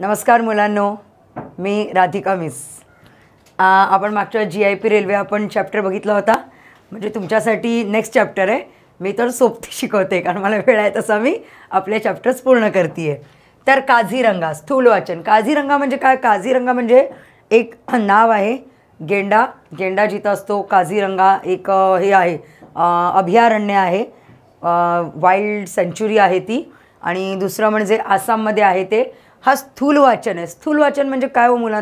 नमस्कार मुलांनो मी राधिका मिस आपण मागच्या जी आय पी रेल्वे आपण चॅप्टर बघितला होता म्हणजे तुमच्यासाठी नेक्स्ट चॅप्टर आहे मी तर सोबती शिकवते कारण मला वेळ आहे तसा मी आपले चॅप्टर्स पूर्ण करते आहे तर काझीरंगा स्थूल वाचन काझीरंगा म्हणजे काय काझीरंगा म्हणजे एक नाव आहे गेंडा गेंडा जिथं असतो काझीरंगा एक हे आहे अभयारण्य आहे वाईल्ड सेंच्युरी आहे ती आणि दुसरं म्हणजे आसाममध्ये आहे ते हा स्थूल वाचन है स्थूल वाचन मजे का हो मुला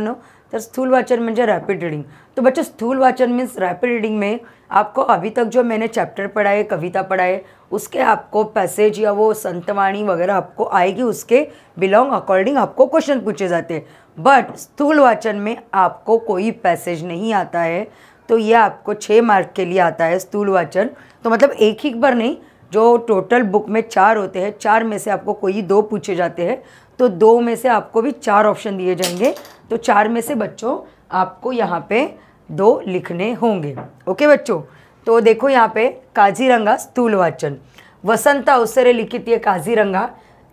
तो स्थूल वाचन मजे रैपिड रीडिंग तो बच्चों स्थूल वाचन मीन्स रैपिड रीडिंग में आपको अभी तक जो मैंने चैप्टर पढ़ाए कविता पढ़ाए उसके आपको पैसेज या वो संतवाणी वगैरह आपको आएगी उसके बिलोंग अकॉर्डिंग आपको क्वेश्चन पूछे जाते हैं बट स्थूल वाचन में आपको कोई पैसेज नहीं आता है तो यह आपको छः मार्क के लिए आता है स्थूल वाचन तो मतलब एक ही बार नहीं जो टोटल बुक में चार होते हैं चार में से आपको कोई दो पूछे जाते हैं तो दो में से आपको भी चार ऑप्शन दिए जाएंगे तो चार में से बच्चों आपको यहाँ पे दो लिखने होंगे ओके बच्चों तो देखो यहाँ पे काजीरंगा स्थूल वाचन वसंत अवसरे लिखित ये काजीरंगा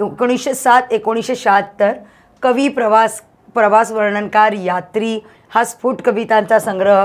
एकोणीसशे सात एकोणीसशे शहात्तर कवि प्रवास प्रवास वर्णनकार यात्री हा स्फुट कवितांचा संग्रह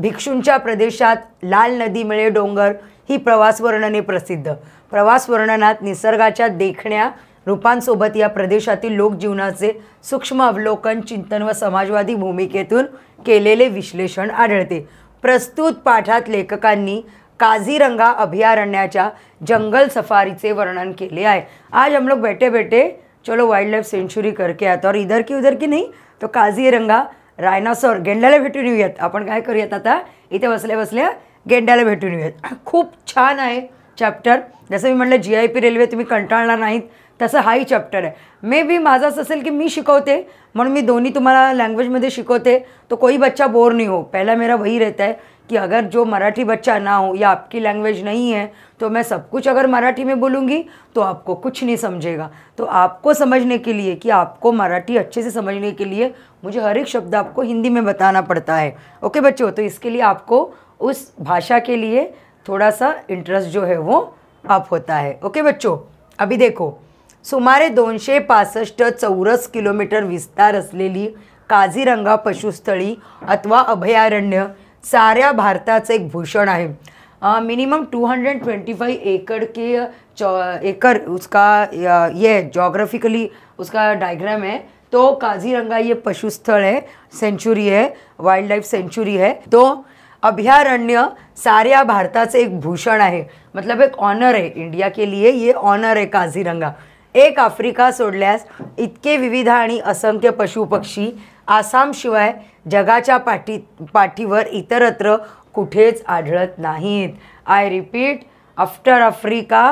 भिक्षूं प्रदेशात लाल नदी मेले डोंगर ही प्रवास वर्णने प्रसिद्ध प्रवास वर्णनात निसर्गाच्या देखण्या रूपांसोबत या प्रदेशातील लोकजीवनाचे सूक्ष्म अवलोकन चिंतन व समाजवादी भूमिकेतून केलेले विश्लेषण आढळते प्रस्तुत पाठात लेखकांनी काझीरंगा अभयारण्याच्या जंगल सफारीचे वर्णन केले आहे आज हम लोग बैठे बेटे चलो वाईल्ड लाईफ सेंचुरी करके आत और इधर की उधर की नाही तो काझीरंगा रायनासॉर गेंड्याला भेटून येऊयात आपण काय करूयात आता इथे बसल्या बसल्या गेंड्याला भेटून येऊयात खूप छान आहे चॅप्टर जसं मी म्हटलं जी आय पी रेल्वे तुम्ही कंटाळणार नाहीत तसं हाही चॅप्टर आहे मे बी माझं असं असेल की मी शिकवते म्हणून मी दोन्ही तुम्हाला लैंग्वेज शिकवते तो कोई बच्चा बोर नहीं हो पहला मेरा वही रहता है कि अगर जो मराठी बच्चा ना हो या आपकी लैंग्वेज नहीं है तो मैं सब कुछ अगर मराठी में बोलूँगी तो आपको कुछ नहीं समझेगा तो आपको समझने के लिए कि आपको मराठी अच्छे से समझने के लिए मुझे हर एक शब्द आपको हिंदी में बताना पड़ता है ओके बच्चों तो इसके लिए आपको उस भाषा के लिए थोड़ा सा इंटरेस्ट जो है वो अप होता है ओके बच्चों अभी देखो सुमारे दोनशे पासष्ट चौरस किलोमीटर विस्तार असलेली काजीरंगा पशुस्थळी अथवा अभयारण्य साऱ्या भारताचं एक भूषण आहे मिनिमम 225 एकड़ के एकड़ उसका ये जोग्राफिकली उसका डायग्राम है तो काजीरंगा ये पशु स्थल है सेंचुरी है वाइल्ड लाइफ सेंचुरी है तो अभ्यारण्य साऱ्या भारताचे एक भूषण है मतलब एक ऑनर है इंडिया के लिए ये ऑनर है काजीरंगा एक आफ्रिका सोडल्यास इतके विविध पशु असंख्य पशुपक्षी शिवाय जगह पाठी पाठीवर इतरत्र कुठेच आढ़त नहीं आई रिपीट आफ्टर अफ्रीका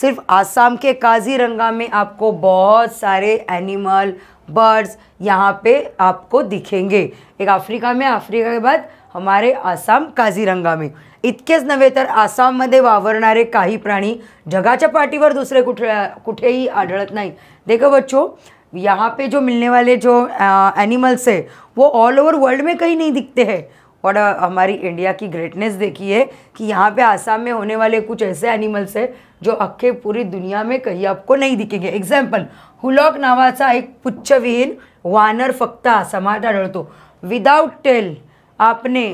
सिर्फ आसाम के काजीरंगा में आपको बहुत सारे एनिमल बर्ड्स यहाँ पे आपको दिखेंगे एक अफ्रीका में अफ्रीका के बाद हमारे आसाम काजीरंगा में इतकेच तो आसाम मधे वावरणारे ही प्राणी जगह जगाच्या पर दुसरे कुठे ही आढ़त नहीं देखो बच्चों यहाँ पे जो मिलने वाले जो एनिमल्स है वो ऑल ओवर वर्ल्ड में कहीं नहीं दिखते हैं और हमारी इंडिया की ग्रेटनेस देखी है कि यहाँ पे आसाम में होने वाले कुछ ऐसे एनिमल्स है जो अख्खे पूरी दुनिया में कहीं आपको नहीं दिखेंगे एग्जाम्पल हुलॉक नावाचा एक पुच्छविहीन वानर फक्त आसाम आड़ो विदाउट टेल आपने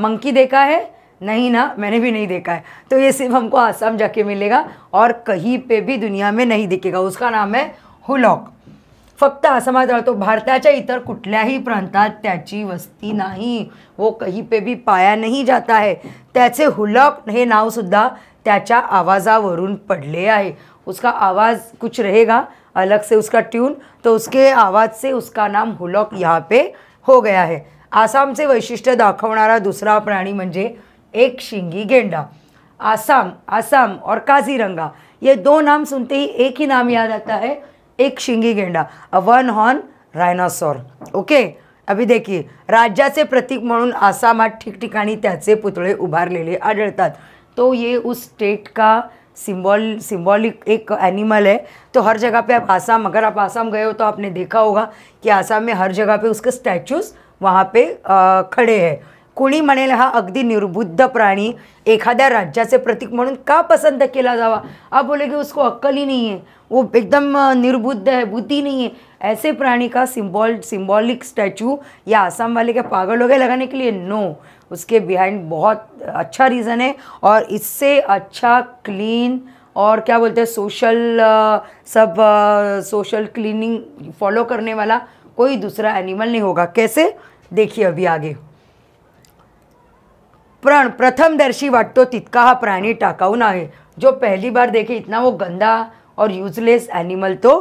मंकी देखा है नहीं ना मैंने भी नहीं देखा है तो ये सिर्फ हमको आसाम जाके मिलेगा और कहीं पे भी दुनिया में नहीं दिखेगा उसका नाम है हुलॉक फक्त आसामात तो भारताच्या इतर कुठल्याही प्रांतात त्याची वस्ती नाही वो कहीं पे भी पाया नहीं जाता है त्याचे हुलॉक हे नावसुद्धा त्याच्या आवाज़ावरून पडले आहे उसका आवाज़ कुछ रहेगा अलग से उसका ट्यून तो उसके आवाज़ से उसका नाम हुलॉक यहाँ पे हो गया है आसाम से वैशिष्ट दाखवना दुसरा प्राणी मजे एक शिंगी गेंडा आसाम आसाम और काजीरंगा ये दो नाम सुनते ही एक ही नाम याद आता है एक शिंगी गेंडा वन हॉर्न रायनासोर ओके अभी देखिए राज्य से प्रतीक म्हणून आसामात ठिकठिकाणी पुतले उभार उभारलेले आड़ता तो ये उस स्टेट का सिम्बॉल सिम्बॉलिक एक एनिमल है तो हर जगह पे आप आसाम अगर आप आसाम गए हो तो आपने देखा होगा कि आसाम में हर जगह पे उसके स्टैचूज़ वहाँ पे आ, खडे है कोणी मनेल हा अगदी निर्बुद्ध प्राणी राज्य से प्रतीक मन का पसंद केला जावा आप बोले कि उसको अक्कल ही नहीं है वो एकदम निर्बुद्ध है बुद्धि नहीं है ऐसे प्राणी का सिम्बॉल सिम्बॉलिक स्टैचू या आसाम वाले के पागल हो गए लगाने के लिए नो उसके बिहाइंड बहुत अच्छा रीज़न है और इससे अच्छा क्लीन और क्या बोलते हैं सोशल सब सोशल क्लीनिंग फॉलो करने वाला कोई दूसरा एनिमल नहीं होगा कैसे देखिए अभी आगे प्रण प्रथम वाट तो तितका हा प्राणी टाकाऊ है जो पहली बार देखे इतना वो गंदा और यूजलेस एनिमल तो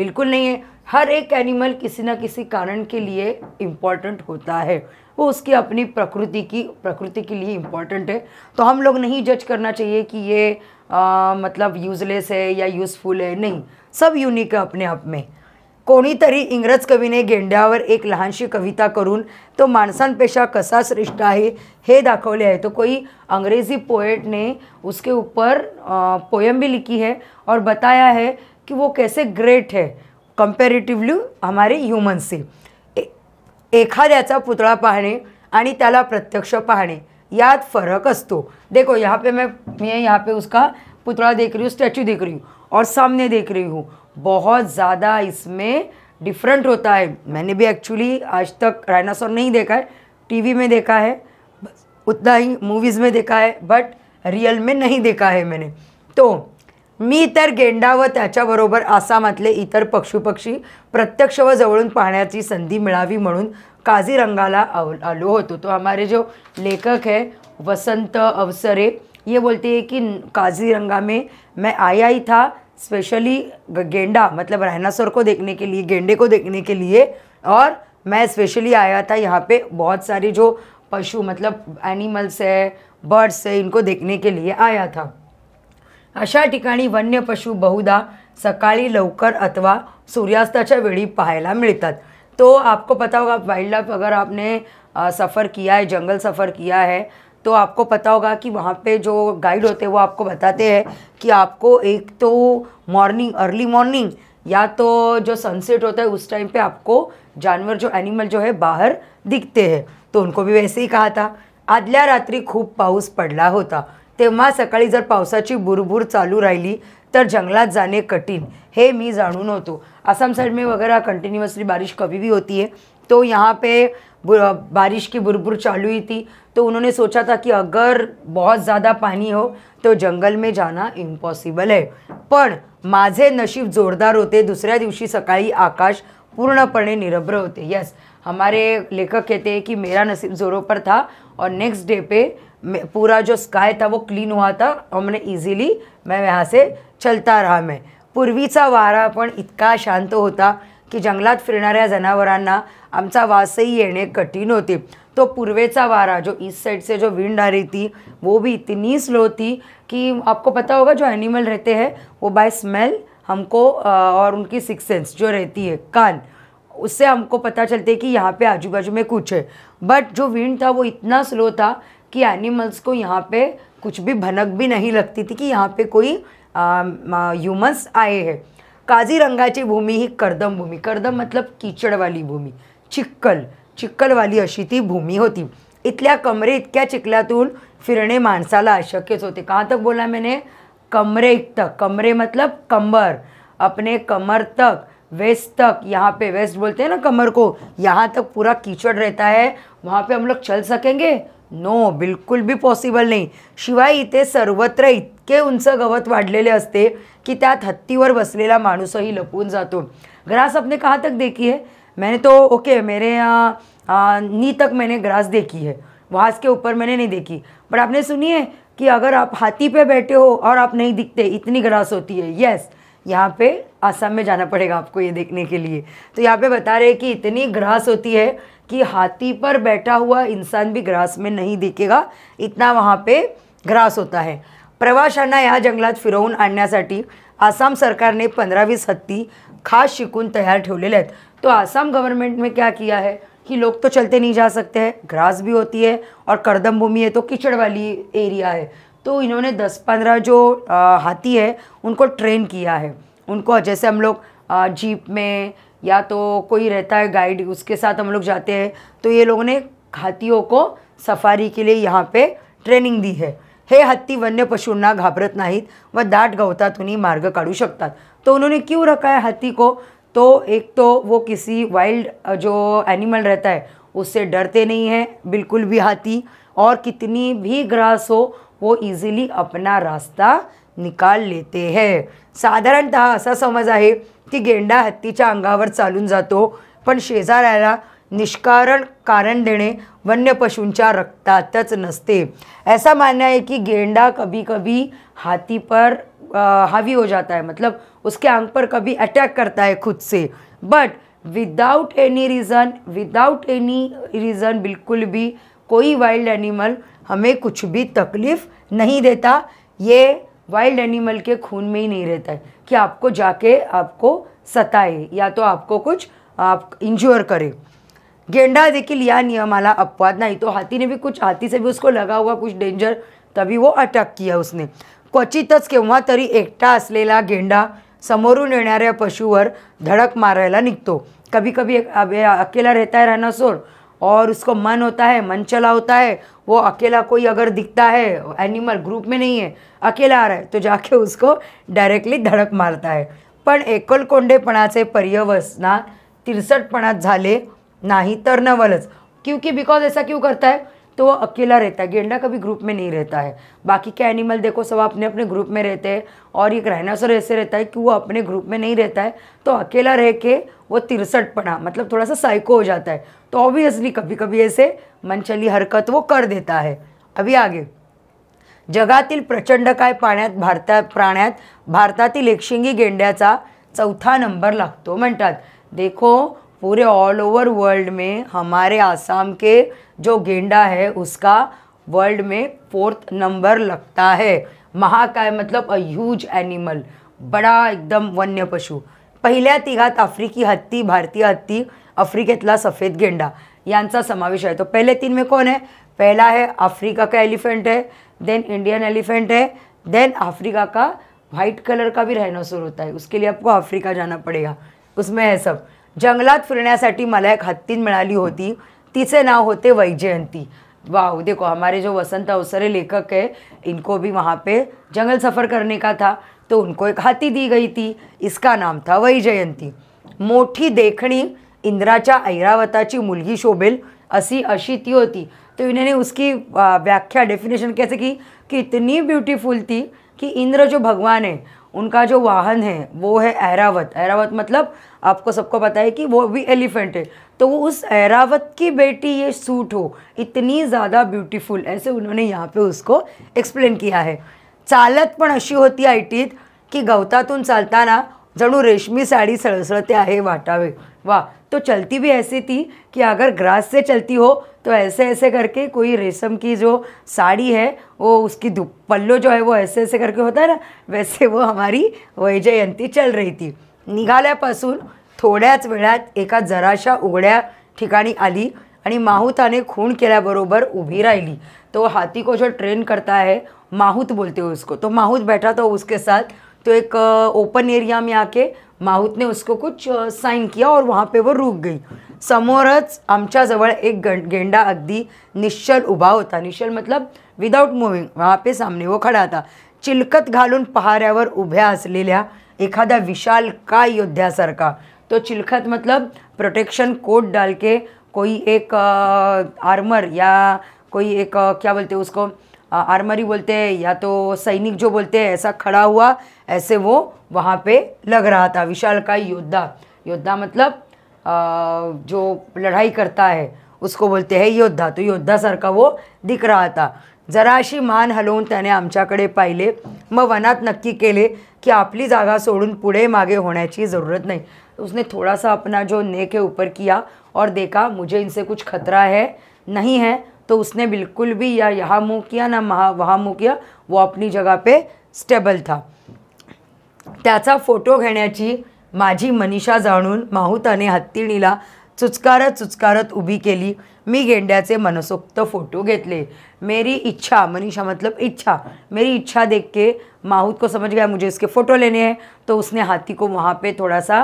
बिल्कुल नहीं है हर एक एनिमल किसी ना किसी कारण के लिए इम्पॉर्टेंट होता है वो उसकी अपनी प्रकृति की प्रकृति के लिए इम्पॉर्टेंट है तो हम लोग नहीं जज करना चाहिए कि ये आ, मतलब यूजलेस है या यूज़फुल है नहीं सब यूनिक है अपने आप में कोणीतरी इंग्रज कवीने गेंड्यावर एक लहानशी कविता करून तो माणसांपेक्षा कसा श्रेष्ठ आहे हे दाखवले आहे तो कोई अंग्रेज़ी पोएट ने उसके ऊपर पोयम भी लिखी है और बताया है कि वो कैसे ग्रेट है कंपेरेटिवली हमारे ह्युमन्सचे एखाद्याचा पुतळा पाहणे आणि त्याला प्रत्यक्ष पाहणे यात फरक असतो देखो यहाँ पे मैं मैं यहाँ पे उसका पुतला देख रही हूँ स्टैचू देख रही हूँ और सामने देख रही हूँ बहुत ज़्यादा इसमें डिफरेंट होता है मैंने भी एक्चुअली आज तक राइनासोर नहीं देखा है टीवी में देखा है उतना ही मूवीज़ में देखा है बट रियल में नहीं देखा है मैंने तो मी इतर गेंडा व त्याच्याबरोबर आसामातले इतर पक्षुपक्षी प्रत्यक्ष व जवळून पाहण्याची संधी मिळावी म्हणून काजीरंगाला आव आलो होतो तो हमारे जो लेखक है वसंत अवसरे ये बोलते हैं कि काजीरंगा में मैं आया ही था स्पेशली गेंडा मतलब रहनासर को देखने के लिए गेंडे को देखने के लिए और मैं स्पेशली आया था यहाँ पे बहुत सारे जो पशु मतलब एनिमल्स है बर्ड्स है इनको देखने के लिए आया था अशा ठिकाणी वन्य पशु बहुधा सका लवकर अथवा सूर्यास्ता वे पहाय मिलता तो आपको पता होगा वाइल्ड लाइफ अगर आपने सफ़र किया है जंगल सफ़र किया है तो आपको पता होगा कि वहाँ पे जो गाइड होते हैं वो आपको बताते हैं कि आपको एक तो मॉर्निंग अर्ली मॉर्निंग या तो जो सनसेट होता है उस टाइम पे आपको जानवर जो एनिमल जो है बाहर दिखते हैं तो उनको भी वैसे ही कहा था आदल्या रात्री खूप पाऊस पडला होता तेव्हा सकाळी जर पावसाची बुरबुर चालू राहिली तर जंगलात जाणे कठीण हे मी जाणून होतो आसाम साइड में वगैरह कंटिन्यूसली बारिश कभी भी होती है तो यहाँ पे बारिश की बुरबुर चालू हुई थी तो उन्होंने सोचा था कि अगर बहुत ज़्यादा पानी हो तो जंगल में जाना इम्पॉसिबल है पण माझे नशीब जोरदार होते दुसऱ्या दिवशी सकाळी आकाश पूर्णपणे निरभ्र होते यस हमारे लेखक कहते हैं कि मेरा नसीब जोरों पर था और नेक्स्ट डे पे पूरा जो स्काई था वो क्लीन हुआ था और मैंने इजीली मैं यहाँ से चलता रहा मैं पूर्वीचा वारा पण इतका शांत होता कि जंगलात फिरणाऱ्या जनावरांना आमचा वासही येणे कठिन होते तो पूर्वेचा वारा जो ईस्ट साइड से जो विंड आ रही थी वो भी इतनी स्लो थी कि आपको पता होगा जो एनिमल रहते हैं वो बाय स्मेल हमको और उनकी सिक्स सेंस जो रहती है कान उससे हमको पता चलते कि यहाँ पे आजू बाजू में कुछ है बट जो विंड था वो इतना स्लो था कि एनिमल्स को यहाँ पे कुछ भी भनक भी नहीं लगती थी कि यहाँ पे कोई ह्यूमन्स आए हैं काझीरंगाची भूमी ही कर्दम भूमी कर्दम मतलब किचडवाली भूमी चिक्कल चिक्कलवाली अशी ती भूमी होती इथल्या कमरे इतक्या चिखलातून फिरणे माणसाला अशक्यच होते का तक बोला मैंने कमरे तक कमरे मतलब कमर अपने कमर तक वेस्ट तक यहाँ पे वेस्ट बोलते हैं ना कमर को यहाँ तक पूरा कीचड़ रहता है वहाँ पे हम लोग चल सकेंगे नो बिलकुल भी पॉसिबल नाही शिवाय इथे सर्वत्र इतके उंच गवत वाढलेले असते कि पर बसले मणूस ही लपून जो ग्रास आपने कहाँ तक देखी है मैंने तो ओके मेरे यहाँ नी तक मैंने ग्रास देखी है वहाँ के ऊपर मैंने नहीं देखी बट आपने सुनी है कि अगर आप हाथी पे बैठे हो और आप नहीं दिखते इतनी ग्रास होती है यस यहाँ पे आसाम में जाना पड़ेगा आपको ये देखने के लिए तो यहाँ पे बता रहे हैं कि इतनी ग्रास होती है कि हाथी पर बैठा हुआ इंसान भी ग्रास में नहीं दिखेगा इतना वहाँ पे ग्रास होता है प्रवाशां हा जंगलात फिर आणण्यासाठी आसाम ने पंद्रह वीस हत्ती खास शिकून तैयार ठेवलेले तो आसाम गवर्नमेंट में क्या किया है कि लोग तो चलते नहीं जा सकते हैं घास भी होती है और करदम भूमि है तो कीचड़ वाली एरिया है तो इन्होंने दस पंद्रह जो आ, हाथी है उनको ट्रेन किया है उनको जैसे हम लोग जीप में या तो कोई रहता है गाइड उसके साथ हम लोग जाते हैं तो ये लोगों ने हाथियों को सफारी के लिए यहाँ पे ट्रेनिंग दी है हे हत्ती वन्य पशूंना घाबरत नाहीत व दाट गवतातूनही मार्ग काढू शकतात तो उन्होंने क्यों रखा है हत्ती को तो एक तो वो किसी वाइल्ड जो एनिमल रहता है उससे डरते नहीं है बिल्कुल भी हाथी और कितनी भी ग्रास हो वो इझिली अपना रास्ता निकाल लेते हैं साधारणत असा समज आहे की गेंडा हत्तीच्या अंगावर चालून जातो पण शेजाऱ्याला निष्कारण कारण देणे वन्य पशु रक्तात नसते ऐसा मानना है कि गेंडा कभी कभी हाथी पर हावी हो जाता है मतलब उसके अंग पर कभी अटैक करता है खुद से but without any reason without any reason बिल्कुल भी कोई वाइल्ड एनिमल हमें कुछ भी तकलीफ़ नहीं देता ये वाइल्ड एनिमल के खून में ही नहीं रहता है कि आपको जाके आपको सताए या तो आपको कुछ आप इंजोर करे गेंडा देखील या नियमाला अपवाद नाही तो हाथी ने भी कुछ हाथी से भी उसको लगा हुआ कुछ डेंजर तभी वो अटक किया उसने क्वचितच केव्हा तरी एकटा असलेला गेंडा समोरून येणाऱ्या पशुवर धडक मारायला निघतो कभी कभी अकेला रहता है रहना और उसको मन होता है मन चला होता है वो अकेला कोई अगर दिखता है एनिमल ग्रुप में नहीं है अकेला आ रहा है तो जाके उसको डायरेक्टली धडक मारता है पण एकलकोंडेपणाचे पर्यवसना तिरसटपणात झाले नहीं तर नवलस क्योंकि बिकॉज ऐसा क्यों करता है तो वो अकेला रहता है गेंडा कभी ग्रुप में नहीं रहता है बाकी के एनिमल देखो सब अपने अपने ग्रुप में रहते हैं और एक राइनासोर ऐसे रहता है कि वो अपने ग्रुप में नहीं रहता है तो अकेला रह के वो तिरसठ पड़ा मतलब थोड़ा सा साइको हो जाता है तो ऑब्वियसली कभी कभी ऐसे मनचली हरकत वो कर देता है अभी आगे जगातील प्रचंड काय पाण्यात भारता प्राण्यात भारतातील एकशिंगी गेंड्याचा चौथा नंबर लागतो म्हणतात देखो पूरे ऑल ओवर वर्ल्ड में हमारे आसाम के जो गेंडा है उसका वर्ल्ड में फोर्थ नंबर लगता है महाकाय मतलब अ ह्यूज एनिमल बडा एकदम वन्य पशु पहले तिघात अफ्रीकी हत्ती भारतीय हत्ती अफ्रीकेतला सफेद गेंडा यांचा समावेश है तो पहले तीन में कौन है पहला है अफ्रीका का एलिफेंट है देन इंडियन एलिफेंट है देन अफ्रीका का वाइट कलर का भी रहना शुरू होता है उसके लिए आपको अफ्रीका जाना पड़ेगा उसमें है सब जंगलात फिरण्यासाठी मला एक हत्ती मिळाली होती तिचे नाव होते वैजयंती वाहू देखो हमारे जो वसंत अवसरे लेखक है इनको भी वहाँ पे जंगल सफ़र करने का था तो उनको एक हाथी दी गई थी इसका नाम था वैजयंती मोठी देखणी इंद्राच्या ऐरावताची मुलगी शोभेल अशी अशी ती होती तो इन्होंने उसकी व्याख्या डेफिनेशन कैसे की की इतनी ब्यूटीफुल थी कि इंद्र जो भगवान है उनका जो वाहन है वो है ऐरावत ऐरावत मतलब आपको सबको पता है कि वो भी एलिफेंट है तो वो उस ऐरावत की बेटी ये सूट हो इतनी ज़्यादा ब्यूटीफुल ऐसे उन्होंने यहाँ पे उसको एक्सप्लेन किया है चालत पण अशी होती आयटीत की गवतातून चालताना जणू रेशमी साड़ी सळसळते आहे वाटावे वाह तो चलती भी ऐसी थी कि अगर ग्रास से चलती हो तो ऐसे ऐसे करके कोई रेशम की जो साड़ी है वो उसकी पल्लो जो है वो ऐसे ऐसे करके होता है ना वैसे वो हमारी वैजयंती चल रही थी निघाल्यापासून थोड्याच वेळात एका जराशा उघड्या ठिकाणी आली आणि माहुताने खून केल्याबरोबर उभी राहिली तो हाती को जो ट्रेन करता है माहूत बोलते हो उसको तो माहूत बैठा तो उसके साथ तो एक ओपन एरिया में आके माहूत ने उसको कुछ साइन किया और वहाँ पे वो रुक गई समोरच आमच्याजवळ एक गेंडा अगदी निश्चल उभा होता निश्चल मतलब विदाउट मुव्हिंग वहाँ पे सामने वो खडा था चिलकत घालून पहाऱ्यावर उभ्या असलेल्या एखादा विशाल काय योद्ध्यासारखा तो चिलखत मतलब प्रोटेक्शन कोट डाल के कोई एक आर्मर या कोई एक क्या बोलते उसको आर्मरी बोलते या तो सैनिक जो बोलते ऐसा खड़ा हुआ ऐसे वो वहाँ पे लग रहा था विशाल का योद्धा योद्धा मतलब आ, जो लड़ाई करता है उसको बोलते हैं योद्धा तो योद्धा सर का वो दिख रहा था जरा अशी मान हलवन तेने आमच्याकडे पाले मग वनात नक्की के लिए कि आपली जागा सोड़न पुढे मागे होने की ज़रूरत नहीं उसने थोड़ा सा अपना जो नेक है ऊपर किया और देखा मुझे इनसे कुछ खतरा है नहीं है तो उसने बिल्कुल भी या यहाँ मुँह किया ना वहाँ मुँह किया वो अपनी जगह पे स्टेबल था त्याचा फोटो घेण्याची माझी मनीषा जाणून माहुताने हत्तीणीला चुचकारत चुचकारत उभी केली मी गेंड्याचे मनसोक्त फोटो घेतले मेरी इच्छा मनीषा मतलब इच्छा मेरी इच्छा देख के माहूत को समझ गया मुझे इसके फ़ोटो लेने हैं तो उसने हाथी को वहाँ पे थोड़ा सा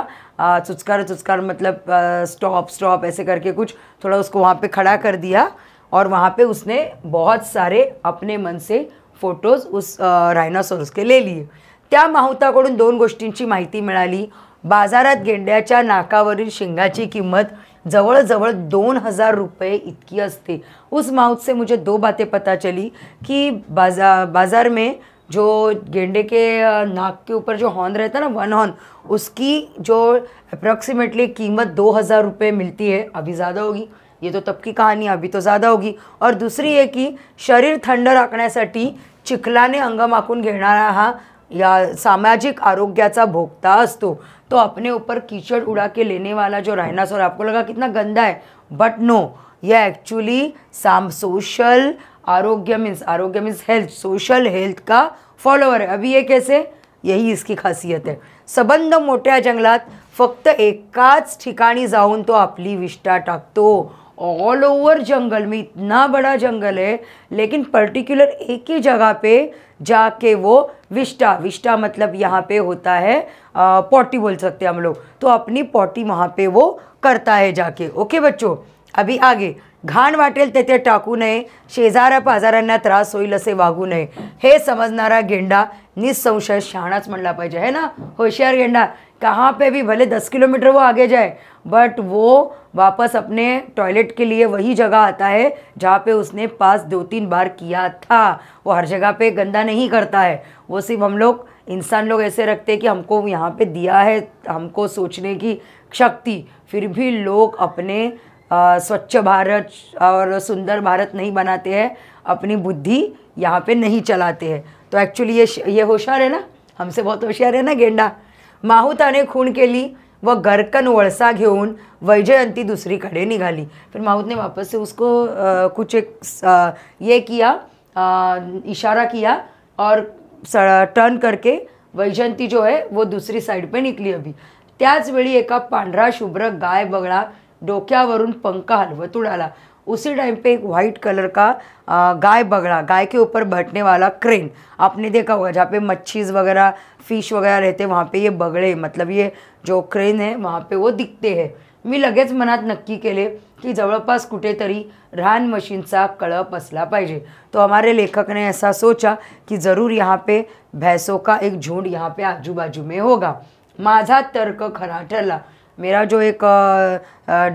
चुचकार चुचकार मतलब स्टॉप स्टॉप ऐसे करके कुछ थोड़ा उसको वहाँ पे खड़ा कर दिया और वहाँ पे उसने बहुत सारे अपने मन से फ़ोटोज़ उस राइनासोरस के ले लिए त्या माहुताकडून दोन गोष्टींची माहिती मिळाली बाजारात गेंड्याच्या नाकावरील शिंगाची किंमत जवळजवळ दोन हजार रुपये इतकी असते उस माउथ से मुझे दो बातें पता चली की बाजा बाज़ार में जो गेंडे के नाक के ऊपर जो हॉर्न रहता है ना वन हॉर्न उसकी जो अप्रॉक्सीमेटली कीमत दो हज़ार रुपये मिलती है अभी ज़्यादा होगी ये तो तब की कहानी अभी तो ज़्यादा होगी और दूसरी है की शरीर थंड राखण्यासाठी चिखलाने अंग माकून घेणारा हा या सामाजिक आरोग्या भोगता असतो तो अपने ऊपर कीचड़ उड़ा के लेने वाला जो सर आपको लगा कितना गंदा है बट नो यह एक्चुअली साम सोशल आरोग्य मीन्स आरोग्य मीन्स हेल्थ सोशल हेल्थ का फॉलोअर है अभी ये कैसे यही इसकी खासियत है संबंध मोटा जंगलात फक्त एकाच ठिकाणी जाऊन तो अपनी विष्ठा टाकतो ऑल ओवर जंगल में इतना बड़ा जंगल है लेकिन पर्टिकुलर एक ही जगह पे जाके वो विष्टा विष्टा मतलब यहाँ पे होता है पॉटी बोल सकते हैं हम लोग तो अपनी पॉटी वहाँ पे वो करता है जाके ओके बच्चो अभी आगे घाण वाटेल तेते टाकू नये शेजारा पाजाऱ्यांना त्रास होल असे वागू नये हे समझना गेंडा निसंशय शाणा मंडला पाजे है ना होशियार गेंडा कहाँ पे भी भले दस किलोमीटर वो आगे जाए बट वो वापस अपने टॉयलेट के लिए वही जगह आता है जहाँ पे उसने पास दो तीन बार किया था वो हर जगह पे गंदा नहीं करता है वो सिर्फ हम लोग इंसान लोग ऐसे रखते हैं कि हमको यहाँ पे दिया है हमको सोचने की शक्ति फिर भी लोग अपने स्वच्छ भारत और सुंदर भारत नहीं बनाते हैं अपनी बुद्धि यहाँ पे नहीं चलाते हैं तो एक्चुअली ये ये होशियार है ना हमसे बहुत होशियार है ना गेंडा माहूता ने खून के लिए वह गरकन वर्सा घेऊन वैजयंती कड़े निघाली फिर माउद ने वापस से उसको आ, कुछ एक आ, ये किया आ, इशारा किया और टर्न करके वैजयंती जो है वो दूसरी साइड पे अभी त्याज वेड़ी एक पांडरा शुभ्र गाय बगड़ा डोक्यावरून पंख हलवत उडाला उसी टाइम पे एक वाइट कलर का गाय बगड़ा गाय के ऊपर बैठने वाला क्रेन आपने देखा होगा जहाँ पे मच्छीज़ वगैरह फिश वगैरह रहते वहाँ पे ये बगड़े मतलब ये जो उक्रेन आहे वहाँ पे वो दिखते है मी लगेच मनात नक्की केले की जवळपास कुठेतरी रान मशीनचा कळप असला पाहिजे तो हमारे लेखक ने ऐसा सोचा कि ज़रूर यहाँ पे भैंसों का एक झुंड यहाँ पे आजूबाजू में होगा माझा तर्क खरा ठरला मेरा जो एक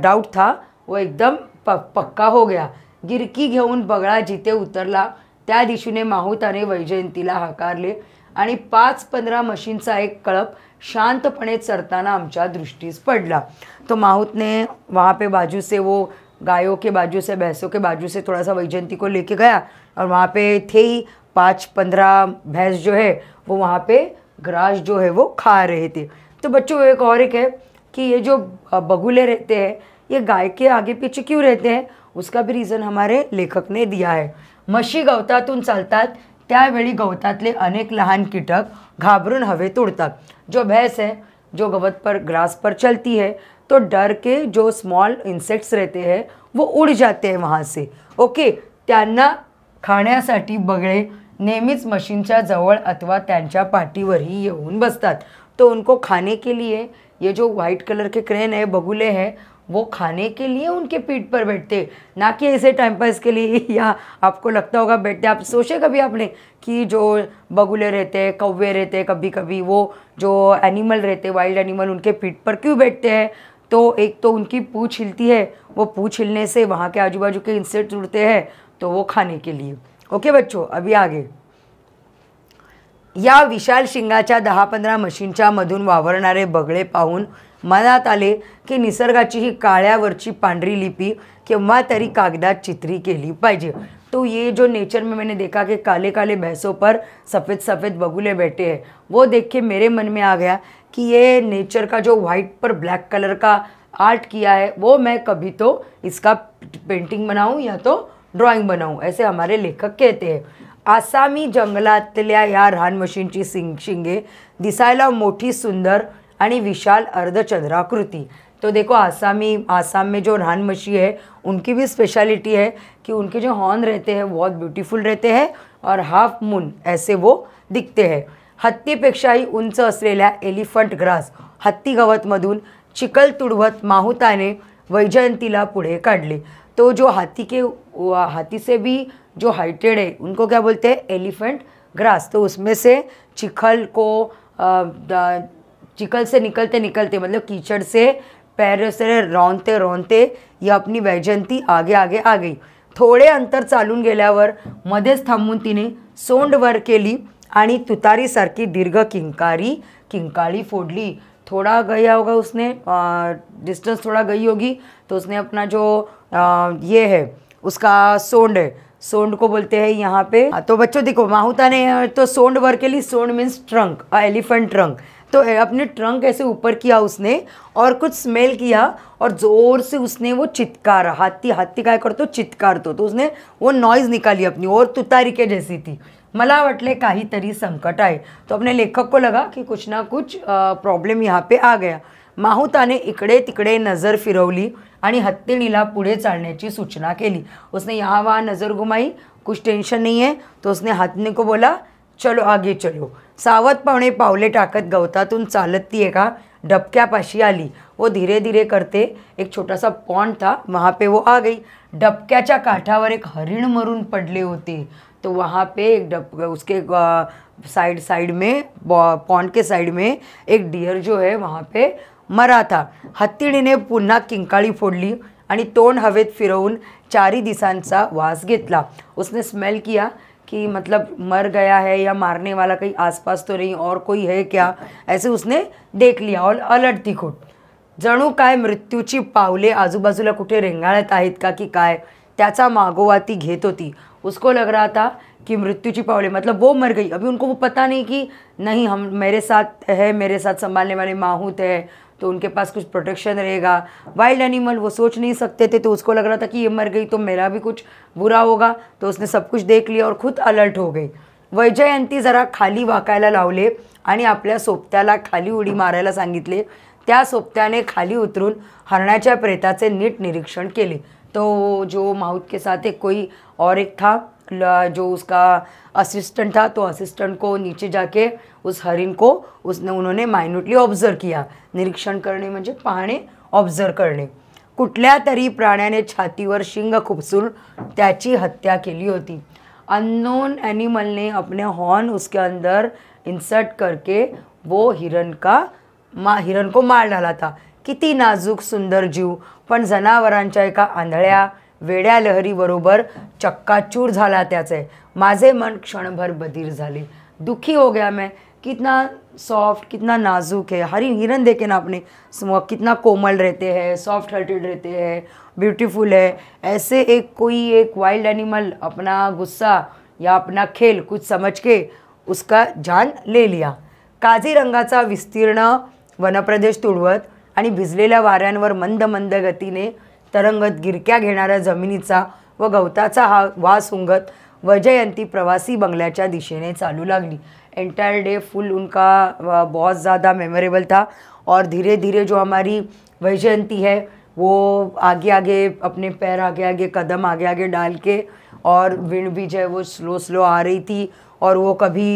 डाऊट था वो एकदम प पक्का हो गया गिरकी घेऊन बगळा जिथे उतरला त्या दिशेने माहुताने वैजयंतीला हाकारले आणि पाच पंधरा मशीनचा एक कळप शांतपणे चरता आम दृष्टीस पडला तो माहुत ने वहाँ पे बाजू से वो गायों के बाजू से भैंसों के बाजू से थोड़ा सा वैजयंती को लेके गया और वहाँ पे थे ही पाँच पंद्रह भैंस जो है वो वहाँ पे ग्रास जो है वो खा रहे थे तो बच्चों एक और एक है कि ये जो बगुले रहते हैं ये गाय के आगे पीछे क्यों रहते हैं उसका भी रीज़न हमारे लेखक ने दिया है मछी गवतातून चालतात त्यावेळी गवतातले अनेक लहान कीटक घाबरून हवे तोडतात जो भैंस है जो गवत पर ग्रास पर चलती है तो डर के जो स्मॉल इन्सेक्ट्स रहते हैं वो उड़ जाते हैं वहाँ से ओके त्यांना खाण्यासाठी बगळे नेहमीच मशीनच्या जवळ अथवा त्यांच्या पाठीवरही येऊन बसतात तो उनको खाने के लिए ये जो व्हाईट कलर के क्रेन है बगुले है वो खाने के लिए उनके पीठ पर बैठते ना कि ऐसे टाइम पास के लिए या आपको लगता होगा बैठते आप सोचे कभी आपने कि जो बगुले रहते हैं कौवे रहते हैं कभी कभी वो जो एनिमल रहते हैं वाइल्ड एनिमल उनके पीठ पर क्यों बैठते हैं तो एक तो उनकी पूछ हिलती है वो पूछ हिलने से वहाँ के आजू बाजू के इंसेट उड़ते हैं तो वो खाने के लिए ओके बच्चों अभी आगे या विशाल शिंगाच्या दहा पंधरा मशीनच्या मधून वावरणारे बगळे पाहून मनात आले कि निसर्गा ही काळ्यावरची पांडरी लिपि केव्हा तरी कागदात चित्री के लिए पाजे तो ये जो नेचर में मैंने देखा कि काले काले भैंसों पर सफ़ेद सफ़ेद बगुले बैठे हैं वो देख के मेरे मन में आ गया कि ये नेचर का जो वाइट पर ब्लैक कलर का आर्ट किया है वो मैं कभी तो इसका पेंटिंग बनाऊँ या तो ड्रॉइंग बनाऊँ ऐसे हमारे लेखक कहते हैं आसामी जंगलातल्या या रान की सिंग शिंगे दिसायला मोठी सुंदर यानी विशाल अर्धचंद्राकृति तो देखो आसामी आसाम में जो रान मछी है उनकी भी स्पेशलिटी है कि उनके जो हॉर्न रहते हैं बहुत ब्यूटीफुल रहते हैं और हाफ मून ऐसे वो दिखते हैं ही उंच असलेल्या एलिफंट ग्रास हत्ती गवतमधून चिकल तुडवत माहुताने वैजयंतीला पुढे काढले तो जो हाथी के हाथी से भी जो हाइटेड है उनको क्या बोलते हैं एलिफेंट ग्रास तो उसमें से चिखल को चिकल से निकलते निकलते मतलब कीचड़ से पैरों से रोनते रोनते ये अपनी वैजंती आगे आगे आ गई थोडे अंतर चालून गेल्यावर मध्येच थांबून तिने सोंड वर केली आणि तुतारीसारखी दीर्घ किंकारी किंकाळी फोडली थोड़ा गया होगा उसने डिस्टेंस थोड़ा गई होगी तो उसने अपना जो आ, ये है उसका सोंड है सोंड को बोलते हैं यहाँ पे तो बच्चों देखो माहूता ने तो सोंड लिए सोंड मीन्स ट्रंक एलिफेंट ट्रंक तो अपने ट्रंक ऐसे ऊपर किया उसने और कुछ स्मेल किया और ज़ोर से उसने वो चित्कारा हाथी हाथी का करते चित्कार तो उसने वो नॉइज निकाली अपनी और तुतारी के जैसी थी मला ही तरी संकट आए तो अपने लेखक को लगा कि कुछ ना कुछ प्रॉब्लम यहाँ पे आ गया ने इकडे तिकडे नजर फिरवली आणि हत्तीणीला पुढे चालण्याची सूचना केली उसने यहाँ वहाँ नज़र घुमाई कुछ टेंशन नहीं है तो उसने हत्नी को बोला चलो आगे चलो सावधपणे पावले टाकत गवतातून चालत ती एका डबक्यापाशी आली वो धीरे धीरे करते एक छोटासा पॉंड पॉन्ड था वहां पे वो आ गई डबक्याच्या काठावर एक हरिण मरून पडले होते तो वहां पे एक डब उसके साइड साइड में पॉन्ड के साइड में एक डियर जो है वहां पे मरा था हत्तीणीने पुन्हा किंकाळी फोडली आणि तोंड हवेत फिरवून चारी दिसांचा वास घेतला उसने स्मेल किया कि मतलब मर गया है या मारने वाला कहीं आसपास तो नहीं और कोई है क्या ऐसे उसने देख लिया और अलर्ट तिखोट जणू काय मृत्यूची पावले आजूबाजूला कुठे रेंगाळत आहेत का की काय त्याचा मागोवा ती घेत होती उसको लग रहा था कि मृत्यूची पावले मतलब वो मर गई अभी उनको वो पता नहीं की नहीं हम मेरे साथ है मेरे साथ संभालने वाले माहूत है तो उनके पास कुछ प्रोटेक्शन रहेगा वाइल्ड एनिमल वो सोच नहीं सकते थे तो उसको लग रहा था कि ये मर गई तो मेरा भी कुछ बुरा होगा तो उसने सब कुछ देख लिया और खुद अलर्ट हो गई वैजयंती जरा खाली वाकायला लावले आणि आपल्या सोबत्याला खाली उडी मारायला सांगितले त्या सोबत्याने खाली उतरून हरणाच्या प्रेताचे नीट निरीक्षण केले तो जो माउथ के साथ एक कोई और एक था जो उसका असिस्टेंट था तो असिस्टेंट को नीचे जाके उस हरिन को उसने उन्होंने मायन्यूटली ऑब्झर्व किया निरीक्षण करने म्हणजे पाहणे ऑब्झर्व करणे कुठल्या तरी प्राण्याने छातीवर शिंग खुपसून त्याची हत्या केली होती अननोन एनिमल ने अपने हॉर्न उसके अंदर इंसर्ट करके वो हिरण का मा हिरन को मार डाला था किती नाजूक सुंदर जीव पण जनावरांच्या एका आंधळ्या वेड्या लहरी बरोबर चक्काचूर झाला त्याचे माझे मन क्षणभर बधीर झाले दुखी हो गया मैं कितना सॉफ्ट कितना नाजुक है हरी हिरन देखे ना अपने कितना कोमल रहते हैं सॉफ्ट हर्टेड रहते हैं ब्यूटीफुल है ऐसे एक कोई एक वाइल्ड एनिमल अपना गुस्सा या अपना खेल कुछ समझ के उसका जान ले लिया रंगाचा विस्तीर्ण वनप्रदेश तुडवत आणि भिजलेल्या वाऱ्यांवर मंद मंद गतीने तरंगत गिरक्या घेणाऱ्या जमिनीचा व गवताचा हा वास उंगत वजयंती प्रवासी बंगल्याच्या दिशेने चालू लागली एंटायर डे फुल उनका बहुत ज़्यादा मेमोरेबल था और धीरे धीरे जो हमारी वैजयंती है वो आगे आगे अपने पैर आगे आगे कदम आगे आगे डाल के और विंड भी जो है वो स्लो स्लो आ रही थी और वो कभी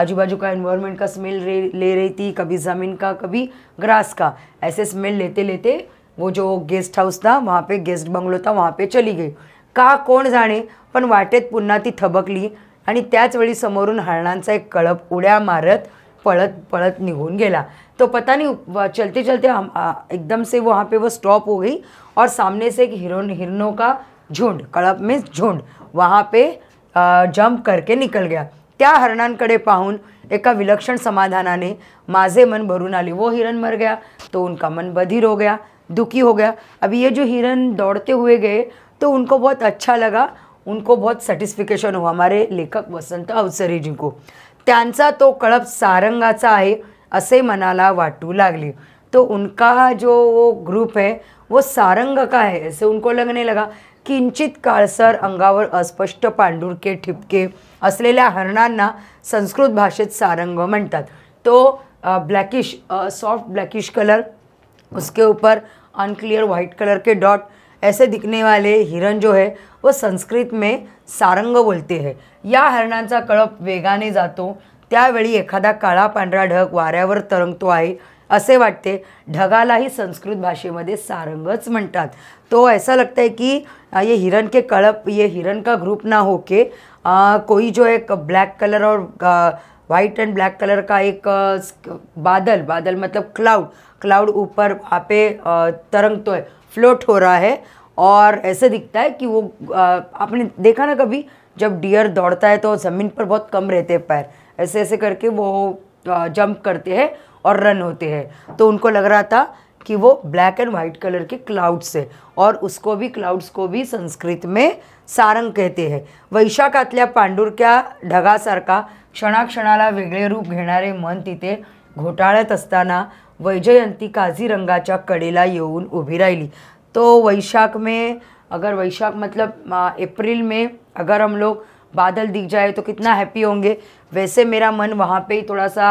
आजू बाजू का इन्वायरमेंट का स्मेल ले रही थी कभी ज़मीन का कभी ग्रास का ऐसे स्मेल लेते लेते वो जो गेस्ट हाउस था वहाँ पे गेस्ट बंगलो था वहाँ पे चली गई का कोण जाणे पण वाटेत पुन्हा ती थबकली आणि त्याच वेळी समोरून हरणांचा एक कळप उड्या मारत पळत पळत निघून गेला तो पता नाही चलते चलते एकदम से वहाँ पे वो स्टॉप हो गई और सामने से एक हिरोन हिरणों का झुंड कळप मीन्स झुंड वहाँ पे जंप करके निकल गया त्या हरणांकडे पाहून एका विलक्षण समाधानाने माझे मन भरून आले वो हिरण मर गया तो उनका मन बधिर हो गया दुखी हो गया अब ये जो हिरन दौड़ते हुए गए तो उनको बहुत अच्छा लगा उनको बहुत सैटिस्फिकेशन हुआ हमारे लेखक वसंत अवसरे को त्यांचा तो कड़प सारंगाचा है असे मनाला वाटू लागले तो उनका जो वो ग्रुप है वो सारंग का है ऐसे उनको लगने लगा किंचित काळसर अंगावर अस्पष्ट पांडुरके ठिपके असलेल्या हरणांना संस्कृत भाषेत सारंग म्हणतात तो ब्लॅकिश सॉफ्ट ब्लॅकिश कलर उसके ऊपर अनक्लियर वाइट कलर के डॉट ऐसे दिखने वाले हिरण जो है वो संस्कृत में सारंग बोलते हैं या हरणांचा कळप वेगाने जातो त्यावेळी एखादा काळा पांढरा ढग वाऱ्यावर तरंगतो आहे असे वाटते ढगालाही संस्कृत भाषेमध्ये सारंगच म्हणतात तो ऐसा लगता है की ये हिरण के कळप ये हिरण का ग्रुप ना हो के आ, कोई जो एक ब्लॅक कलर और व्हाईट अँड ब्लॅक कलर का एक बादल बादल मतलब क्लाउड क्लाउड ऊपर वहाँ पे तरंग तो है फ्लोट हो रहा है और ऐसे दिखता है कि वो आपने देखा ना कभी जब डियर दौड़ता है तो ज़मीन पर बहुत कम रहते हैं पैर ऐसे ऐसे करके वो जंप करते हैं और रन होते हैं तो उनको लग रहा था कि वो ब्लैक एंड वाइट कलर के क्लाउड्स है और उसको भी क्लाउड्स को भी संस्कृत में सारंग कहते हैं वैशाखातल्या पांडुरक्या ढगासारखा क्षणाक्षणाला वेगळे रूप घेणारे मन तिथे घोटाळत असताना वैजयंती काझीरंगाच्या कडेला येऊन उभी राहिली तो वैशाख में अगर वैशाख मतलब अप्रैल में अगर हम लोग बादल दिख जाए तो कितना हैप्पी होंगे वैसे मेरा मन वहाँ पे ही थोड़ा सा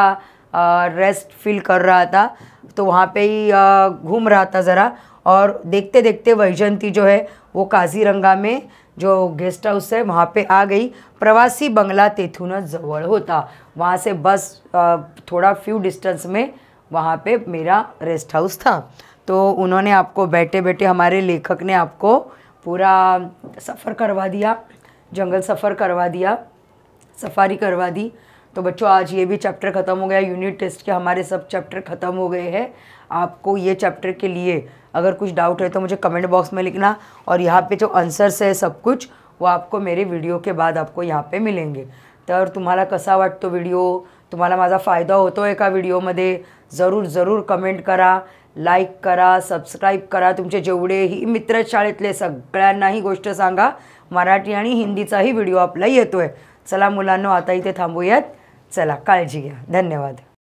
रेस्ट फील कर रहा था तो वहाँ पे ही घूम रहा था ज़रा और देखते देखते वैजयंती जो है वो काजीरंगा में जो गेस्ट हाउस है वहाँ पे आ गई प्रवासी बंगला तेथुना जवर होता वहाँ से बस थोड़ा फ्यू डिस्टेंस में वहाँ पे मेरा रेस्ट हाउस था तो उन्होंने आपको बैठे बैठे हमारे लेखक ने आपको पूरा सफ़र करवा दिया जंगल सफ़र करवा दिया सफारी करवा दी तो बच्चों आज ये भी चैप्टर ख़त्म हो गया यूनिट टेस्ट के हमारे सब चैप्टर ख़त्म हो गए हैं आपको ये चैप्टर के लिए अगर कुछ डाउट है तो मुझे कमेंट बॉक्स में लिखना और यहाँ पे जो आंसर्स है सब कुछ वो आपको मेरे वीडियो के बाद आपको यहाँ पे मिलेंगे तर तुम्हारा कसा वाटतो वीडियो तुम्हारा माझा फायदा होता है का में जरूर जरूर कमेंट करा लाईक करा सबस्क्राईब करा तुमचे जेवढेही मित्र शाळेतले सगळ्यांनाही गोष्ट सांगा मराठी आणि हिंदीचाही व्हिडिओ आपला येतो आहे चला मुलांना आता इथे थांबूयात चला काळजी घ्या धन्यवाद